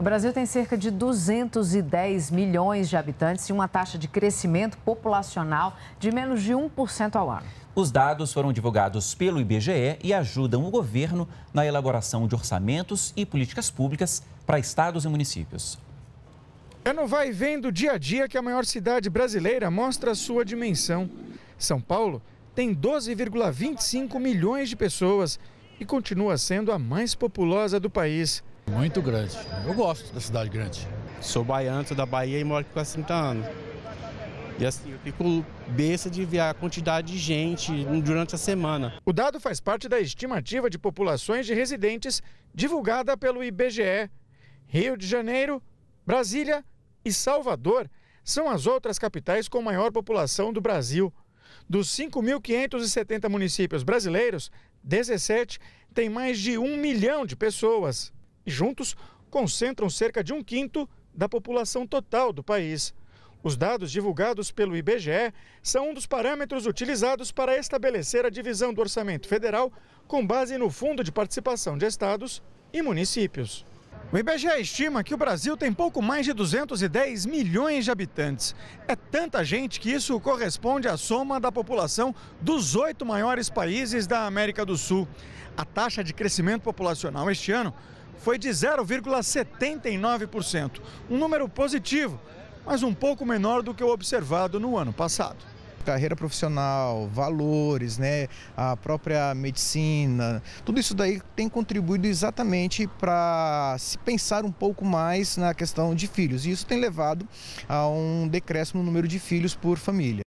O Brasil tem cerca de 210 milhões de habitantes e uma taxa de crescimento populacional de menos de 1% ao ano. Os dados foram divulgados pelo IBGE e ajudam o governo na elaboração de orçamentos e políticas públicas para estados e municípios. É no vai vem do dia a dia que a maior cidade brasileira mostra a sua dimensão. São Paulo tem 12,25 milhões de pessoas e continua sendo a mais populosa do país. Muito grande. Eu gosto da cidade grande. Sou baiano, sou da Bahia e moro aqui há 30 anos. E assim, eu fico besta de ver a quantidade de gente durante a semana. O dado faz parte da estimativa de populações de residentes divulgada pelo IBGE. Rio de Janeiro, Brasília e Salvador são as outras capitais com maior população do Brasil. Dos 5.570 municípios brasileiros, 17 têm mais de um milhão de pessoas juntos concentram cerca de um quinto da população total do país. Os dados divulgados pelo IBGE são um dos parâmetros utilizados para estabelecer a divisão do orçamento federal com base no Fundo de Participação de Estados e Municípios. O IBGE estima que o Brasil tem pouco mais de 210 milhões de habitantes. É tanta gente que isso corresponde à soma da população dos oito maiores países da América do Sul. A taxa de crescimento populacional este ano foi de 0,79%. Um número positivo, mas um pouco menor do que o observado no ano passado carreira profissional, valores, né, a própria medicina, tudo isso daí tem contribuído exatamente para se pensar um pouco mais na questão de filhos. E isso tem levado a um decréscimo no número de filhos por família.